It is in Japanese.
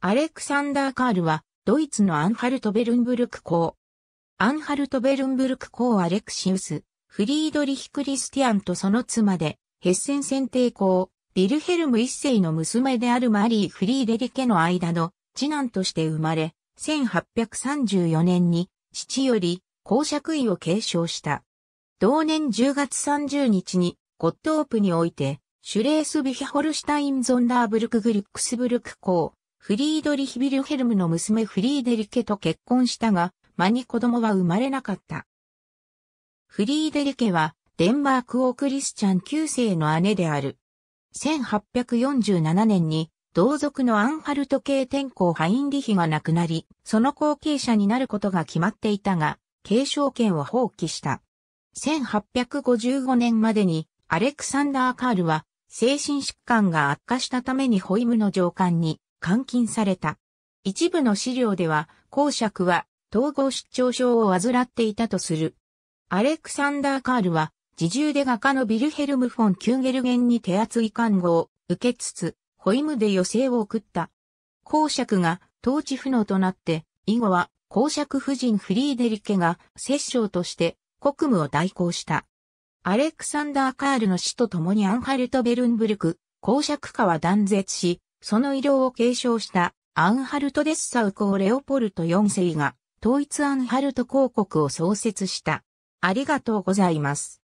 アレクサンダー・カールは、ドイツのアンハルトベルンブルク公。アンハルトベルンブルク公アレクシウス、フリードリヒ・クリスティアンとその妻で、ヘッセン選定公、ビルヘルム一世の娘であるマリー・フリーデリケの間の次男として生まれ、1834年に父より公爵位を継承した。同年10月30日にゴッオープにおいて、シュレースビヒホルシュタイン・ゾンダーブルク・グリックスブルク公、フリードリヒ・ビルヘルムの娘フリーデリケと結婚したが、間に子供は生まれなかった。フリーデリケは、デンマーク王クリスチャン9世の姉である。1847年に、同族のアンハルト系天皇ハインリヒが亡くなり、その後継者になることが決まっていたが、継承権を放棄した。1855年までに、アレクサンダー・カールは、精神疾患が悪化したためにホイムの上官に監禁された。一部の資料では、公爵は統合失調症を患っていたとする。アレクサンダー・カールは、自重で画家のビルヘルム・フォン・キューゲルゲンに手厚い看護を受けつつ、ホイムで余生を送った。公爵が統治不能となって、以後は公爵夫人フリーデリケが摂政として国務を代行した。アレクサンダー・カールの死と共にアンハルト・ベルンブルク、公爵家は断絶し、その医療を継承したアンハルト・デッサウ公レオポルト4世が統一アンハルト公国を創設した。ありがとうございます。